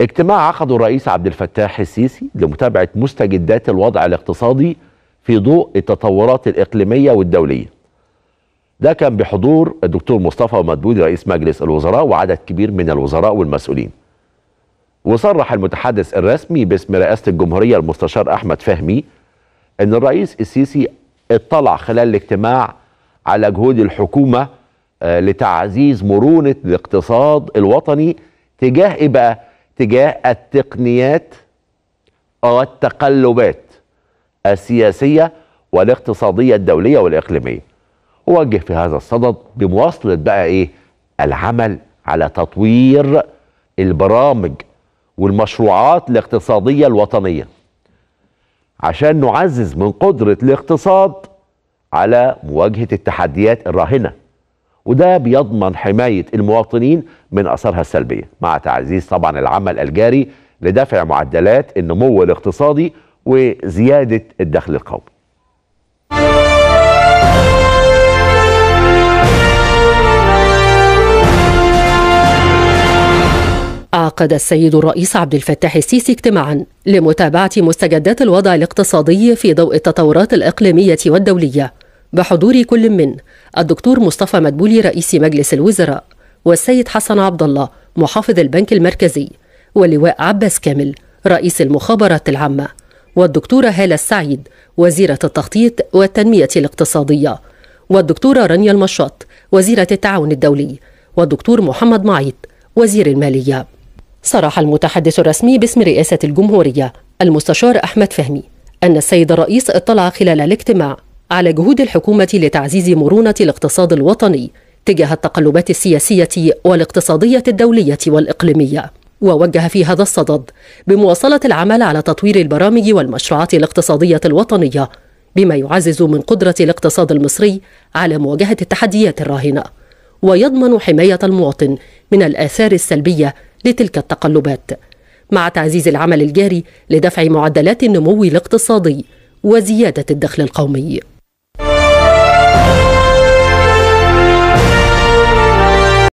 اجتماع عقده الرئيس عبد الفتاح السيسي لمتابعة مستجدات الوضع الاقتصادي في ضوء التطورات الإقليمية والدولية ده كان بحضور الدكتور مصطفى مدبولي رئيس مجلس الوزراء وعدد كبير من الوزراء والمسؤولين وصرح المتحدث الرسمي باسم رئاسة الجمهورية المستشار أحمد فهمي أن الرئيس السيسي اطلع خلال الاجتماع على جهود الحكومة آه، لتعزيز مرونة الاقتصاد الوطني تجاه إيه بقى تجاه التقنيات او التقلبات السياسية والاقتصادية الدولية والإقليمية ووجه في هذا الصدد بمواصلة بقى إيه العمل على تطوير البرامج والمشروعات الاقتصادية الوطنية عشان نعزز من قدرة الاقتصاد على مواجهة التحديات الراهنة وده بيضمن حماية المواطنين من اثارها السلبية مع تعزيز طبعا العمل الجاري لدفع معدلات النمو الاقتصادي وزيادة الدخل القومي عقد السيد الرئيس عبد الفتاح السيسي اجتماعا لمتابعة مستجدات الوضع الاقتصادي في ضوء التطورات الإقليمية والدولية بحضور كل من الدكتور مصطفى مدبولي رئيس مجلس الوزراء والسيد حسن عبد الله محافظ البنك المركزي واللواء عباس كامل رئيس المخابرات العامة والدكتورة هالة السعيد وزيرة التخطيط والتنمية الاقتصادية والدكتورة رانيا المشاط وزيرة التعاون الدولي والدكتور محمد معيط وزير المالية صرح المتحدث الرسمي باسم رئاسة الجمهورية المستشار أحمد فهمي أن السيد الرئيس اطلع خلال الاجتماع على جهود الحكومة لتعزيز مرونة الاقتصاد الوطني تجاه التقلبات السياسية والاقتصادية الدولية والإقليمية ووجه في هذا الصدد بمواصلة العمل على تطوير البرامج والمشروعات الاقتصادية الوطنية بما يعزز من قدرة الاقتصاد المصري على مواجهة التحديات الراهنة ويضمن حماية المواطن من الآثار السلبية لتلك التقلبات مع تعزيز العمل الجاري لدفع معدلات النمو الاقتصادي وزيادة الدخل القومي